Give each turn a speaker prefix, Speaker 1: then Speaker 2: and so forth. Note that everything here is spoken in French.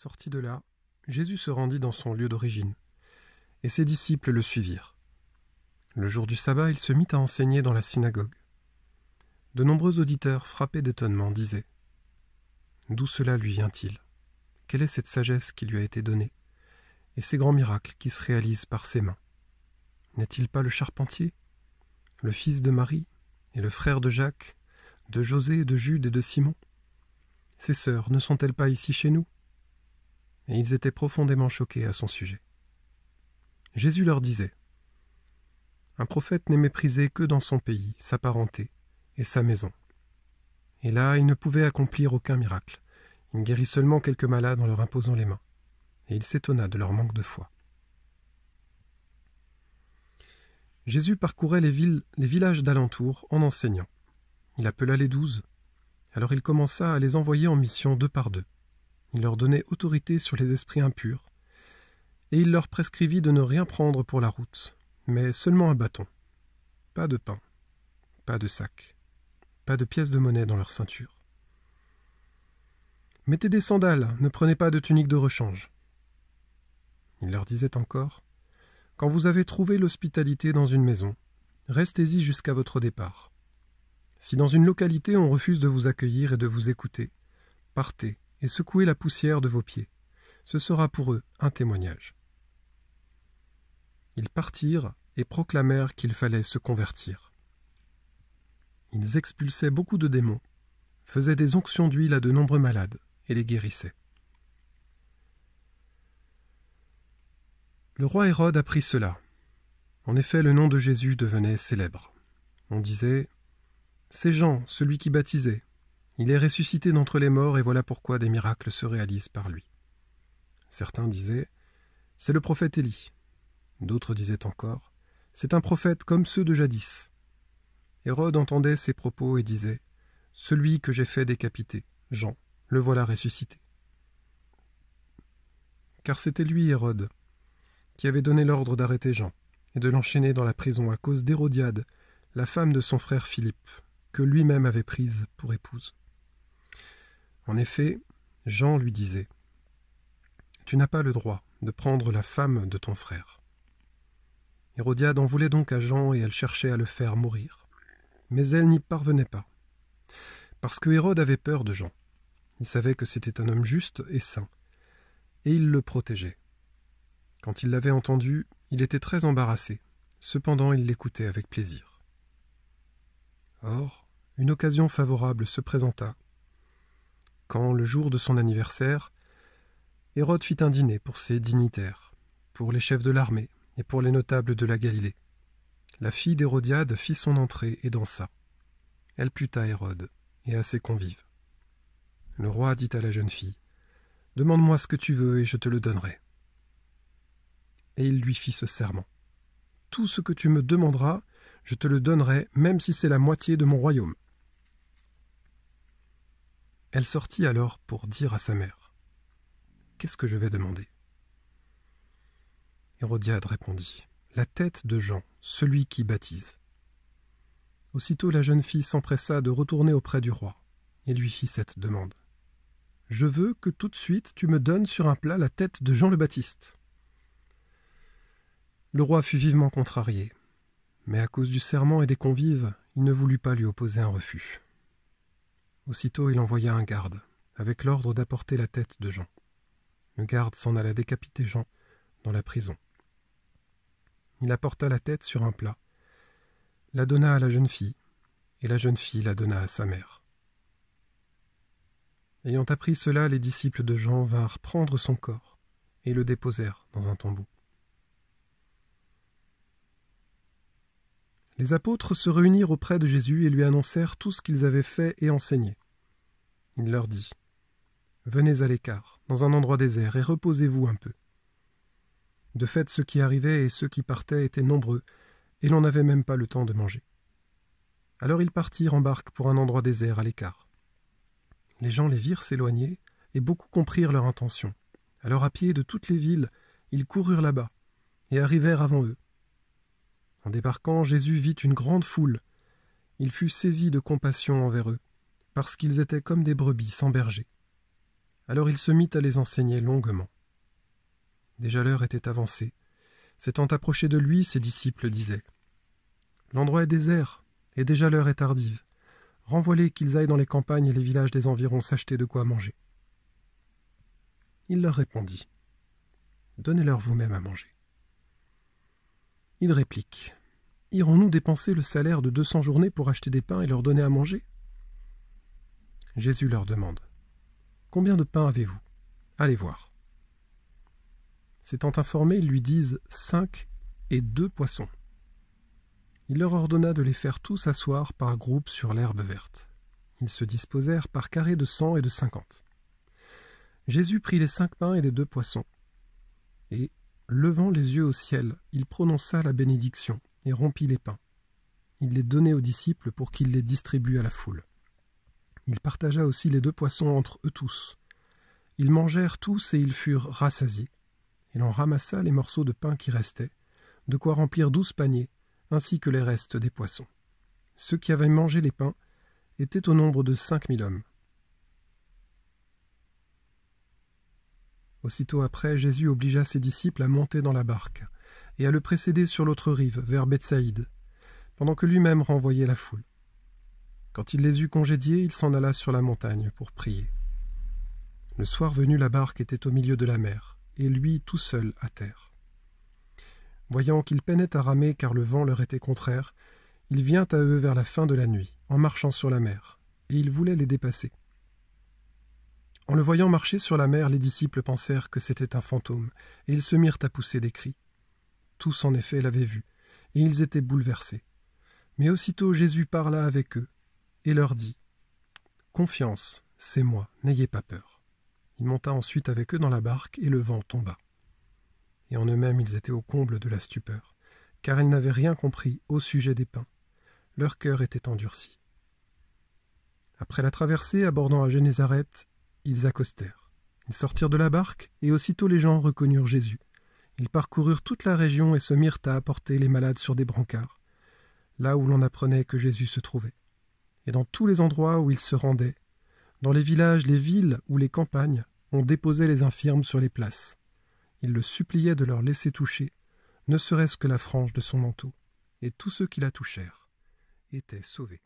Speaker 1: Sorti de là, Jésus se rendit dans son lieu d'origine, et ses disciples le suivirent. Le jour du sabbat, il se mit à enseigner dans la synagogue. De nombreux auditeurs, frappés d'étonnement, disaient D'où cela lui vient-il Quelle est cette sagesse qui lui a été donnée Et ces grands miracles qui se réalisent par ses mains N'est-il pas le charpentier Le fils de Marie Et le frère de Jacques De José, de Jude et de Simon Ses sœurs ne sont-elles pas ici chez nous et ils étaient profondément choqués à son sujet. Jésus leur disait Un prophète n'est méprisé que dans son pays, sa parenté et sa maison. Et là, il ne pouvait accomplir aucun miracle. Il guérit seulement quelques malades en leur imposant les mains, et il s'étonna de leur manque de foi. Jésus parcourait les, villes, les villages d'alentour en enseignant. Il appela les douze. Alors il commença à les envoyer en mission deux par deux, il leur donnait autorité sur les esprits impurs, et il leur prescrivit de ne rien prendre pour la route, mais seulement un bâton. Pas de pain, pas de sac, pas de pièces de monnaie dans leur ceinture. Mettez des sandales, ne prenez pas de tunique de rechange. Il leur disait encore Quand vous avez trouvé l'hospitalité dans une maison, restez-y jusqu'à votre départ. Si dans une localité on refuse de vous accueillir et de vous écouter, partez et secouez la poussière de vos pieds. Ce sera pour eux un témoignage. Ils partirent et proclamèrent qu'il fallait se convertir. Ils expulsaient beaucoup de démons, faisaient des onctions d'huile à de nombreux malades et les guérissaient. Le roi Hérode apprit cela. En effet, le nom de Jésus devenait célèbre. On disait C'est Jean, celui qui baptisait, il est ressuscité d'entre les morts et voilà pourquoi des miracles se réalisent par lui. Certains disaient C'est le prophète Élie. D'autres disaient encore C'est un prophète comme ceux de jadis. Hérode entendait ces propos et disait Celui que j'ai fait décapiter, Jean, le voilà ressuscité. Car c'était lui, Hérode, qui avait donné l'ordre d'arrêter Jean et de l'enchaîner dans la prison à cause d'Hérodiade, la femme de son frère Philippe, que lui-même avait prise pour épouse. En effet, Jean lui disait Tu n'as pas le droit de prendre la femme de ton frère. Hérodiade en voulait donc à Jean et elle cherchait à le faire mourir. Mais elle n'y parvenait pas. Parce que Hérode avait peur de Jean. Il savait que c'était un homme juste et saint. Et il le protégeait. Quand il l'avait entendu, il était très embarrassé. Cependant, il l'écoutait avec plaisir. Or, une occasion favorable se présenta quand, le jour de son anniversaire, Hérode fit un dîner pour ses dignitaires, pour les chefs de l'armée et pour les notables de la Galilée. La fille d'Hérodiade fit son entrée et dansa. Elle plut à Hérode et à ses convives. Le roi dit à la jeune fille Demande-moi ce que tu veux et je te le donnerai. Et il lui fit ce serment Tout ce que tu me demanderas, je te le donnerai, même si c'est la moitié de mon royaume. Elle sortit alors pour dire à sa mère Qu'est-ce que je vais demander Hérodiade répondit La tête de Jean, celui qui baptise. Aussitôt la jeune fille s'empressa de retourner auprès du roi et lui fit cette demande Je veux que tout de suite tu me donnes sur un plat la tête de Jean le Baptiste. Le roi fut vivement contrarié, mais à cause du serment et des convives, il ne voulut pas lui opposer un refus. Aussitôt il envoya un garde, avec l'ordre d'apporter la tête de Jean. Le garde s'en alla décapiter Jean dans la prison. Il apporta la tête sur un plat, la donna à la jeune fille, et la jeune fille la donna à sa mère. Ayant appris cela, les disciples de Jean vinrent prendre son corps et le déposèrent dans un tombeau. les apôtres se réunirent auprès de Jésus et lui annoncèrent tout ce qu'ils avaient fait et enseigné. Il leur dit Venez à l'écart, dans un endroit désert, et reposez-vous un peu. De fait, ceux qui arrivaient et ceux qui partaient étaient nombreux, et l'on n'avait même pas le temps de manger. Alors ils partirent en barque pour un endroit désert à l'écart. Les gens les virent s'éloigner, et beaucoup comprirent leur intention. Alors à pied de toutes les villes, ils coururent là-bas, et arrivèrent avant eux. En débarquant, Jésus vit une grande foule. Il fut saisi de compassion envers eux, parce qu'ils étaient comme des brebis sans berger. Alors il se mit à les enseigner longuement. Déjà l'heure était avancée. S'étant approché de lui, ses disciples disaient L'endroit est désert, et déjà l'heure est tardive. Renvoie-les qu'ils aillent dans les campagnes et les villages des environs s'acheter de quoi manger. Il leur répondit Donnez-leur vous-même à manger. Il réplique Irons-nous dépenser le salaire de 200 journées pour acheter des pains et leur donner à manger Jésus leur demande Combien de pains avez-vous Allez voir. S'étant informés, ils lui disent Cinq et deux poissons. Il leur ordonna de les faire tous asseoir par groupe sur l'herbe verte. Ils se disposèrent par carré de cent et de cinquante. Jésus prit les cinq pains et les deux poissons, et, Levant les yeux au ciel, il prononça la bénédiction et rompit les pains. Il les donnait aux disciples pour qu'ils les distribuent à la foule. Il partagea aussi les deux poissons entre eux tous. Ils mangèrent tous et ils furent rassasiés. Et l'on ramassa les morceaux de pain qui restaient, de quoi remplir douze paniers, ainsi que les restes des poissons. Ceux qui avaient mangé les pains étaient au nombre de cinq mille hommes. Aussitôt après, Jésus obligea ses disciples à monter dans la barque, et à le précéder sur l'autre rive, vers Bethsaïde, pendant que lui-même renvoyait la foule. Quand il les eut congédiés, il s'en alla sur la montagne pour prier. Le soir venu, la barque était au milieu de la mer, et lui tout seul à terre. Voyant qu'ils peinaient à ramer car le vent leur était contraire, il vient à eux vers la fin de la nuit, en marchant sur la mer, et il voulait les dépasser. En le voyant marcher sur la mer, les disciples pensèrent que c'était un fantôme, et ils se mirent à pousser des cris. Tous, en effet, l'avaient vu, et ils étaient bouleversés. Mais aussitôt Jésus parla avec eux, et leur dit Confiance, c'est moi, n'ayez pas peur. Il monta ensuite avec eux dans la barque, et le vent tomba. Et en eux-mêmes, ils étaient au comble de la stupeur, car ils n'avaient rien compris au sujet des pains. Leur cœur était endurci. Après la traversée abordant à ils accostèrent. Ils sortirent de la barque, et aussitôt les gens reconnurent Jésus. Ils parcoururent toute la région et se mirent à apporter les malades sur des brancards, là où l'on apprenait que Jésus se trouvait. Et dans tous les endroits où ils se rendaient, dans les villages, les villes ou les campagnes, on déposait les infirmes sur les places. Ils le suppliaient de leur laisser toucher, ne serait-ce que la frange de son manteau. Et tous ceux qui la touchèrent étaient sauvés.